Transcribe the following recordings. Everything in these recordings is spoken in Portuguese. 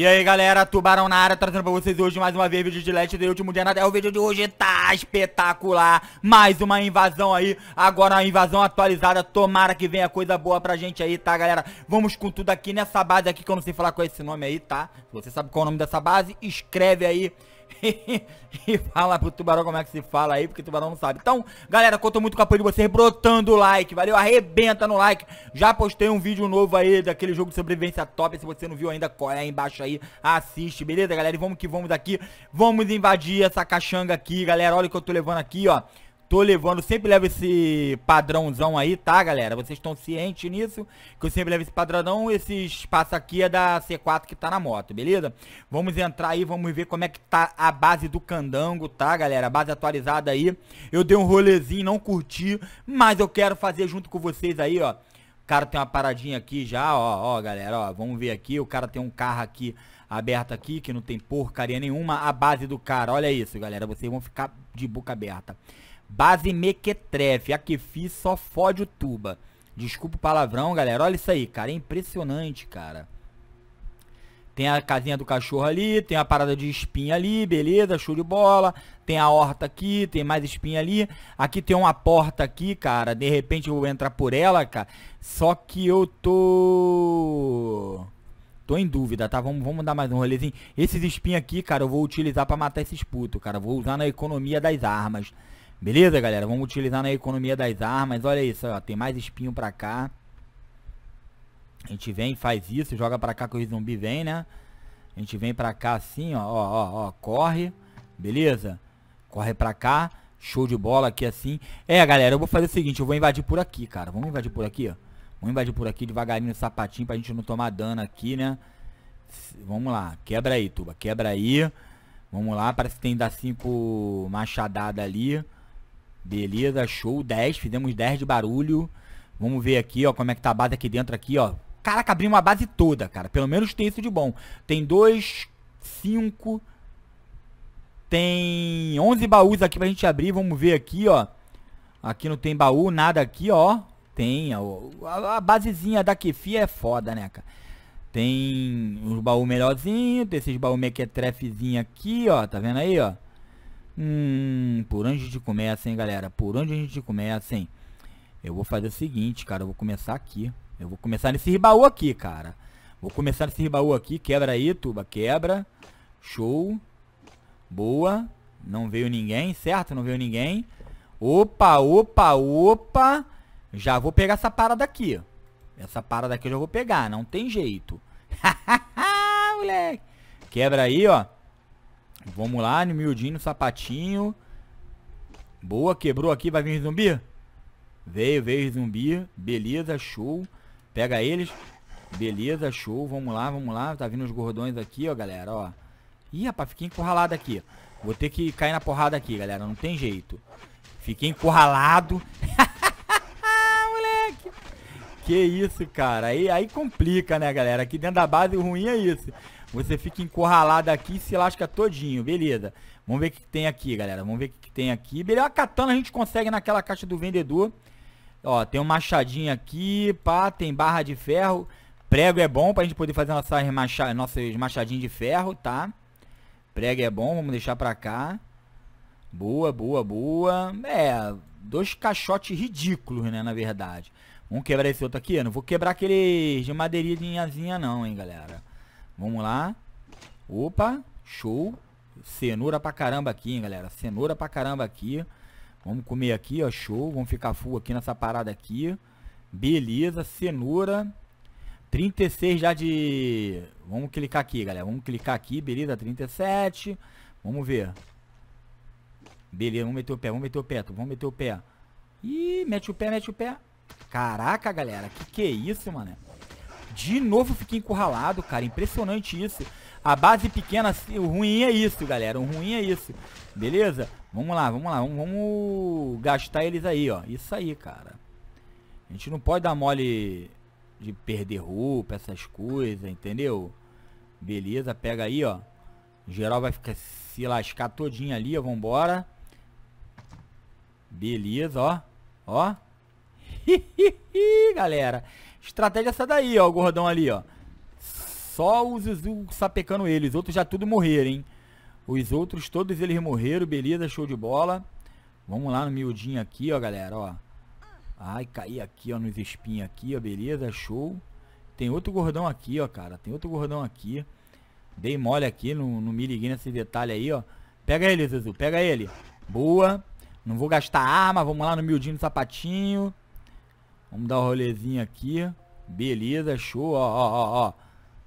E aí galera, Tubarão na área, trazendo pra vocês hoje mais uma vez vídeo de Last do último dia nada. É o vídeo de hoje, tá espetacular, mais uma invasão aí, agora uma invasão atualizada, tomara que venha coisa boa pra gente aí, tá galera? Vamos com tudo aqui nessa base aqui, que eu não sei falar qual é esse nome aí, tá? Se você sabe qual é o nome dessa base, escreve aí e fala pro tubarão como é que se fala aí, porque o tubarão não sabe. Então, galera, conto muito com o apoio de vocês, brotando o like, valeu? Arrebenta no like. Já postei um vídeo novo aí daquele jogo de sobrevivência top. Se você não viu ainda, corre aí embaixo aí, assiste, beleza, galera? E vamos que vamos aqui. Vamos invadir essa caixanga aqui, galera. Olha o que eu tô levando aqui, ó. Tô levando, sempre levo esse padrãozão aí, tá, galera? Vocês estão cientes nisso, que eu sempre levo esse padrão, Esse espaço aqui é da C4 que tá na moto, beleza? Vamos entrar aí, vamos ver como é que tá a base do candango, tá, galera? A base atualizada aí. Eu dei um rolezinho, não curti, mas eu quero fazer junto com vocês aí, ó. O cara tem uma paradinha aqui já, ó, ó, galera, ó. Vamos ver aqui, o cara tem um carro aqui aberto aqui, que não tem porcaria nenhuma, a base do cara. Olha isso, galera, vocês vão ficar de boca aberta. Base mequetrefe, a que fiz só fode o tuba. Desculpa o palavrão, galera. Olha isso aí, cara. É impressionante, cara. Tem a casinha do cachorro ali, tem a parada de espinha ali, beleza, show de bola. Tem a horta aqui, tem mais espinha ali. Aqui tem uma porta aqui, cara. De repente eu vou entrar por ela, cara. Só que eu tô... Tô em dúvida, tá? Vamos, vamos dar mais um rolezinho. Esses espinhos aqui, cara, eu vou utilizar pra matar esses putos, cara. Vou usar na economia das armas. Beleza, galera? Vamos utilizar na economia das armas. Olha isso, ó. Tem mais espinho pra cá. A gente vem, faz isso. Joga pra cá que o zumbi vem, né? A gente vem pra cá assim, ó. Ó, ó, ó. Corre. Beleza? Corre pra cá. Show de bola aqui assim. É, galera, eu vou fazer o seguinte. Eu vou invadir por aqui, cara. Vamos invadir por aqui, ó. Vamos invadir por aqui devagarinho, sapatinho, pra gente não tomar dano aqui, né? Vamos lá. Quebra aí, Tuba. Quebra aí. Vamos lá. Parece que tem que dar cinco machadadas ali. Beleza, show 10. Fizemos 10 de barulho. Vamos ver aqui, ó, como é que tá a base aqui dentro aqui, ó. Caraca, abriu uma base toda, cara. Pelo menos tem isso de bom. Tem 2, 5... Tem 11 baús aqui pra gente abrir. Vamos ver aqui, ó. Aqui não tem baú, nada aqui, ó. Tem, ó. A, a basezinha da Kefia é foda, né, cara? Tem uns baús melhorzinhos. Tem esses baús mequetrefezinho aqui, ó. Tá vendo aí, ó? Hum, por onde a gente começa, hein, galera? Por onde a gente começa, hein? Eu vou fazer o seguinte, cara. Eu vou começar aqui. Eu vou começar nesse ribaú aqui, cara. Vou começar nesse ribaú aqui. Quebra aí, tuba. Quebra. Show. Boa. Não veio ninguém, certo? Não veio ninguém. Opa, opa, opa. Já vou pegar essa parada aqui. Essa parada aqui eu já vou pegar. Não tem jeito. Hahaha, moleque. Quebra aí, ó. Vamos lá, miudinho, sapatinho. Boa, quebrou aqui, vai vir zumbi? Veio, veio zumbi. Beleza, show. Pega eles. Beleza, show. Vamos lá, vamos lá. Tá vindo os gordões aqui, ó, galera, ó. Ih, rapaz, fiquei encurralado aqui. Vou ter que cair na porrada aqui, galera. Não tem jeito. Fiquei encurralado. Que isso, cara. Aí, aí complica, né, galera? Aqui dentro da base o ruim é isso. Você fica encurralado aqui e se lasca todinho. Beleza. Vamos ver o que tem aqui, galera. Vamos ver o que tem aqui. Beleza, a katana a gente consegue naquela caixa do vendedor. Ó, tem um machadinho aqui, pá, tem barra de ferro. Prego é bom pra gente poder fazer nossas, macha... nossas machadinhas de ferro, tá? Prego é bom, vamos deixar pra cá. Boa, boa, boa. É, dois caixotes ridículos, né, na verdade. Vamos quebrar esse outro aqui. Eu não vou quebrar aquele de madeirinhazinha não, hein, galera. Vamos lá. Opa, show. Cenoura pra caramba aqui, hein, galera. Cenoura pra caramba aqui. Vamos comer aqui, ó, show. Vamos ficar full aqui nessa parada aqui. Beleza, cenoura. 36 já de... Vamos clicar aqui, galera. Vamos clicar aqui, beleza, 37. Vamos ver. Beleza, vamos meter o pé, vamos meter o pé, vamos meter o pé. Ih, mete o pé, mete o pé. Caraca, galera, que que é isso, mano? De novo fiquei encurralado, cara. Impressionante isso. A base pequena, o ruim é isso, galera. O ruim é isso. Beleza? Vamos lá, vamos lá. Vamos, gastar eles aí, ó. Isso aí, cara. A gente não pode dar mole de perder roupa, essas coisas, entendeu? Beleza, pega aí, ó. Em geral vai ficar se lascar todinho ali, ó. Vambora. Beleza, ó. Ó. galera. Estratégia é essa daí, ó, o gordão ali, ó. Só os Zuzu sapecando eles. Os outros já tudo morreram, hein? Os outros, todos eles morreram. Beleza, show de bola. Vamos lá no miudinho aqui, ó, galera, ó. Ai, caí aqui, ó, nos espinhos aqui, ó. Beleza, show. Tem outro gordão aqui, ó, cara. Tem outro gordão aqui. Dei mole aqui, não, não me liguei nesse detalhe aí, ó. Pega ele, Zuzu, pega ele. Boa. Não vou gastar arma, vamos lá no miudinho do sapatinho. Vamos dar um rolezinho aqui. Beleza, show. Ó, ó, ó, ó.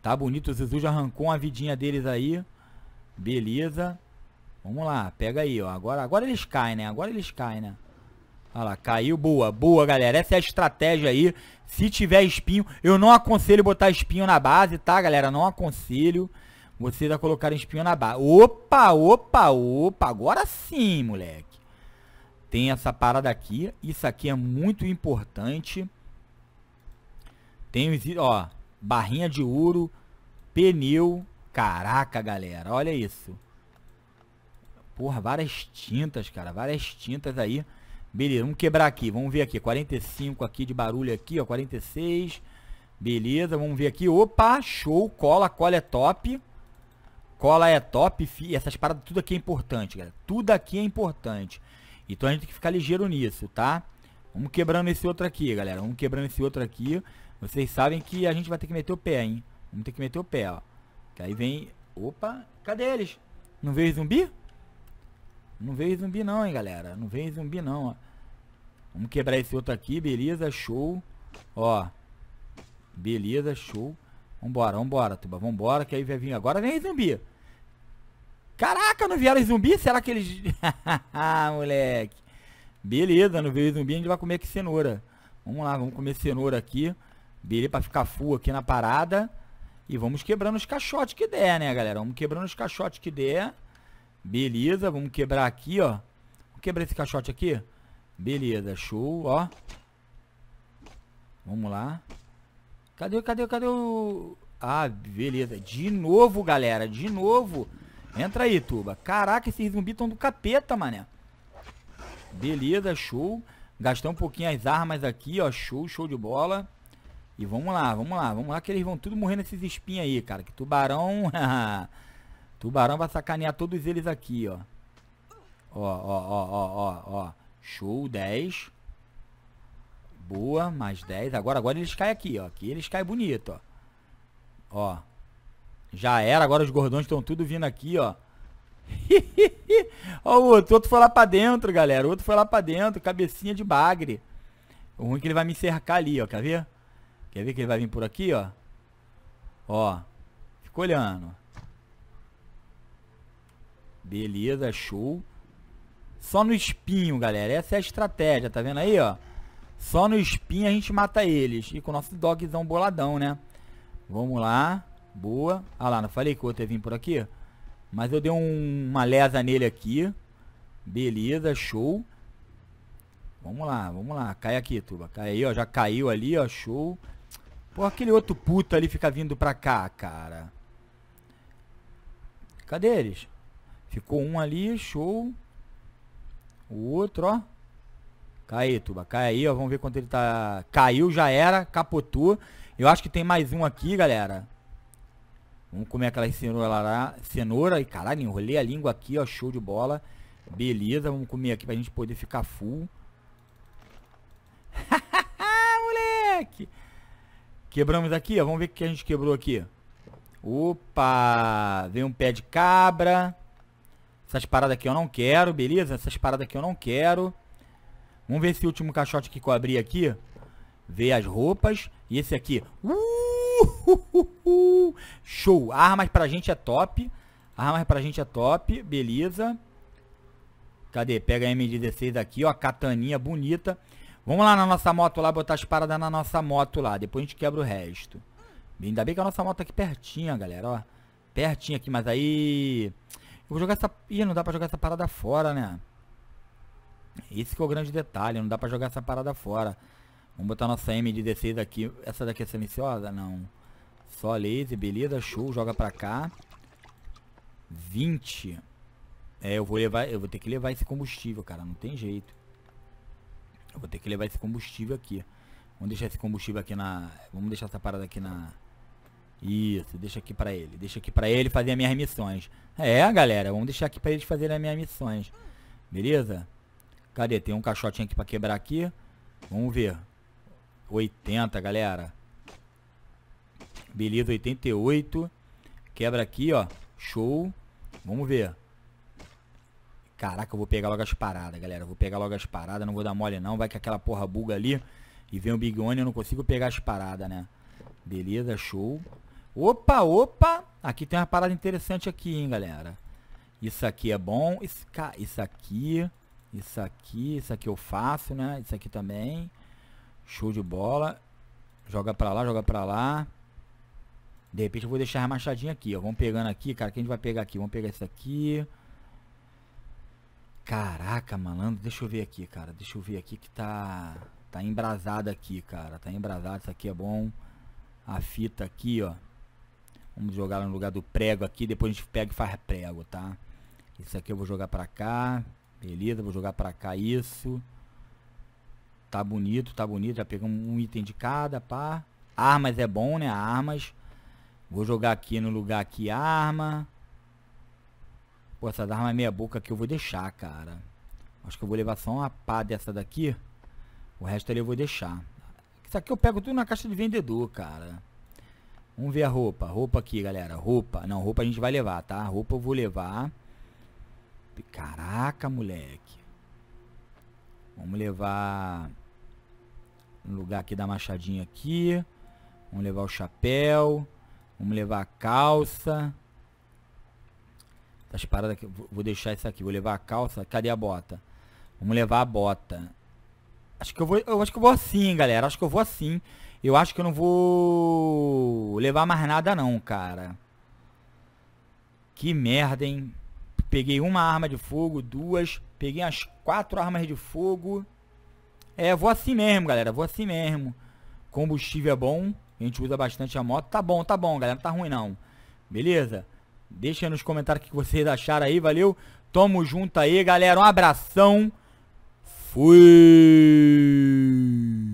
Tá bonito, o Zizu já arrancou uma vidinha deles aí. Beleza. Vamos lá, pega aí, ó. Agora, agora eles caem, né? Agora eles caem, né? Olha lá, caiu, boa, boa, galera. Essa é a estratégia aí. Se tiver espinho, eu não aconselho botar espinho na base, tá, galera? Não aconselho vocês a colocarem espinho na base. Opa, opa, opa, agora sim, moleque. Tem essa parada aqui. Isso aqui é muito importante. Tem ó, barrinha de ouro, pneu. Caraca, galera, olha isso. Porra, várias tintas, cara, várias tintas aí. Beleza, vamos quebrar aqui, vamos ver aqui, 45 aqui de barulho aqui, ó, 46. Beleza, vamos ver aqui, opa, show, cola, cola é top. Cola é top, fi, essas paradas, tudo aqui é importante, galera, tudo aqui é importante. Então a gente tem que ficar ligeiro nisso, tá? Vamos quebrando esse outro aqui, galera. Vamos quebrando esse outro aqui. Vocês sabem que a gente vai ter que meter o pé, hein? Vamos ter que meter o pé, ó. Que aí vem... Opa, cadê eles? Não veio zumbi? Não veio zumbi não, hein, galera. Não veio zumbi não, ó. Vamos quebrar esse outro aqui, beleza, show. Ó. Beleza, show. Vambora, vambora, tuba. Vambora, que aí vai vir... Agora vem zumbi. Caraca, não vieram zumbi? Será que eles... Ah, moleque. Beleza, não veio zumbi, a gente vai comer aqui cenoura. Vamos lá, vamos comer cenoura aqui. Beleza, pra ficar full aqui na parada. E vamos quebrando os caixotes que der, né, galera? Vamos quebrando os caixotes que der. Beleza, vamos quebrar aqui, ó. Vamos quebrar esse caixote aqui. Beleza, show, ó. Vamos lá. Cadê, cadê, cadê o... Ah, beleza. De novo, galera, de novo. Entra aí, Tuba. Caraca, esses zumbis estão do capeta, mané. Beleza, show. Gastar um pouquinho as armas aqui, ó. Show, show de bola. E vamos lá, vamos lá, vamos lá que eles vão tudo morrer nesses espinhos aí, cara. Que tubarão... tubarão vai sacanear todos eles aqui, ó. Ó, ó, ó, ó, ó, ó. Show, 10. Boa, mais 10. Agora, agora eles caem aqui, ó. Aqui eles caem bonito, ó. Ó. Já era, agora os gordões estão tudo vindo aqui, ó. ó o outro, o outro foi lá pra dentro, galera. O outro foi lá pra dentro, cabecinha de bagre. O ruim é que ele vai me cercar ali, ó. Quer ver? Quer ver que ele vai vir por aqui, ó? Ó. Ficou olhando. Beleza, show. Só no espinho, galera. Essa é a estratégia, tá vendo aí, ó? Só no espinho a gente mata eles. E com o nosso dogzão boladão, né? Vamos lá. Boa. Ah lá, não falei que o outro ia vir por aqui? Mas eu dei um, uma lesa nele aqui. Beleza, show. Vamos lá, vamos lá. Cai aqui, Tuba. Cai aí, ó. Já caiu ali, ó. Show. Pô, aquele outro puto ali fica vindo pra cá, cara. Cadê eles? Ficou um ali, show. O outro, ó. Cai aí, Tuba. Cai aí, ó. Vamos ver quanto ele tá... Caiu, já era. Capotou. Eu acho que tem mais um aqui, galera. Vamos comer aquela cenoura lá, cenoura e caralho, enrolei a língua aqui, ó, show de bola. Beleza, vamos comer aqui pra gente poder ficar full. moleque! Quebramos aqui, ó, vamos ver o que a gente quebrou aqui. Opa, vem um pé de cabra. Essas paradas aqui eu não quero, beleza? Essas paradas aqui eu não quero. Vamos ver esse último caixote que eu abri aqui. Ver as roupas. E esse aqui. Uh! show. Armas pra gente é top. Armas pra gente é top. Beleza. Cadê? Pega a M16 aqui, ó. Cataninha bonita. Vamos lá na nossa moto lá, botar as paradas na nossa moto lá. Depois a gente quebra o resto. Ainda bem que a nossa moto tá aqui pertinha, galera, ó. Pertinho aqui, mas aí... Eu vou jogar essa... Ih, não dá pra jogar essa parada fora, né? Esse que é o grande detalhe. Não dá pra jogar essa parada fora. Vamos botar nossa M16 aqui. Essa daqui é silenciosa? Não. Só laser, beleza, show, joga pra cá. 20. É, eu vou levar, eu vou ter que levar esse combustível, cara, não tem jeito. Eu vou ter que levar esse combustível aqui. Vamos deixar esse combustível aqui na, vamos deixar essa parada aqui na Isso, deixa aqui pra ele, deixa aqui pra ele fazer as minhas missões. É, galera, vamos deixar aqui pra ele fazer as minhas missões. Beleza? Cadê? Tem um caixotinho aqui pra quebrar aqui. Vamos ver. 80, galera. Beleza, 88. Quebra aqui, ó. Show. Vamos ver. Caraca, eu vou pegar logo as paradas, galera. vou pegar logo as paradas, não vou dar mole não. Vai que aquela porra buga ali. E vem o Big One, eu não consigo pegar as paradas, né? Beleza, show. Opa, opa. Aqui tem uma parada interessante aqui, hein, galera. Isso aqui é bom. Isso, isso aqui. Isso aqui. Isso aqui eu faço, né? Isso aqui também. Show de bola. Joga pra lá, joga pra lá. De repente eu vou deixar remachadinho aqui, ó. Vamos pegando aqui, cara. Que a gente vai pegar aqui? Vamos pegar esse aqui Caraca, malandro. Deixa eu ver aqui, cara. Deixa eu ver aqui que tá... Tá embrasado aqui, cara. Tá embrasado. Isso aqui é bom. A fita aqui, ó. Vamos jogar no lugar do prego aqui. Depois a gente pega e faz prego, tá? Isso aqui eu vou jogar pra cá. Beleza, vou jogar pra cá isso. Tá bonito, tá bonito. Já pegamos um item de cada, pá. Armas é bom, né? Armas. Vou jogar aqui no lugar aqui arma. Pô, essa arma é meia boca aqui eu vou deixar, cara. Acho que eu vou levar só uma pá dessa daqui. O resto ali eu vou deixar. Isso aqui eu pego tudo na caixa de vendedor, cara. Vamos ver a roupa. Roupa aqui, galera. Roupa. Não, roupa a gente vai levar, tá? Roupa eu vou levar. Caraca, moleque. Vamos levar... No lugar aqui da machadinha aqui. Vamos levar o chapéu. Vamos levar a calça. as tá paradas aqui. Vou deixar isso aqui. Vou levar a calça. Cadê a bota? Vamos levar a bota. Acho que eu vou, eu acho que eu vou assim, galera. Acho que eu vou assim. Eu acho que eu não vou levar mais nada não, cara. Que merda, hein? Peguei uma arma de fogo, duas. Peguei as quatro armas de fogo. É, vou assim mesmo, galera. Vou assim mesmo. Combustível é bom. A gente usa bastante a moto. Tá bom, tá bom, galera. Não tá ruim não. Beleza? Deixa nos comentários o que vocês acharam aí, valeu? Tamo junto aí, galera. Um abração. Fui.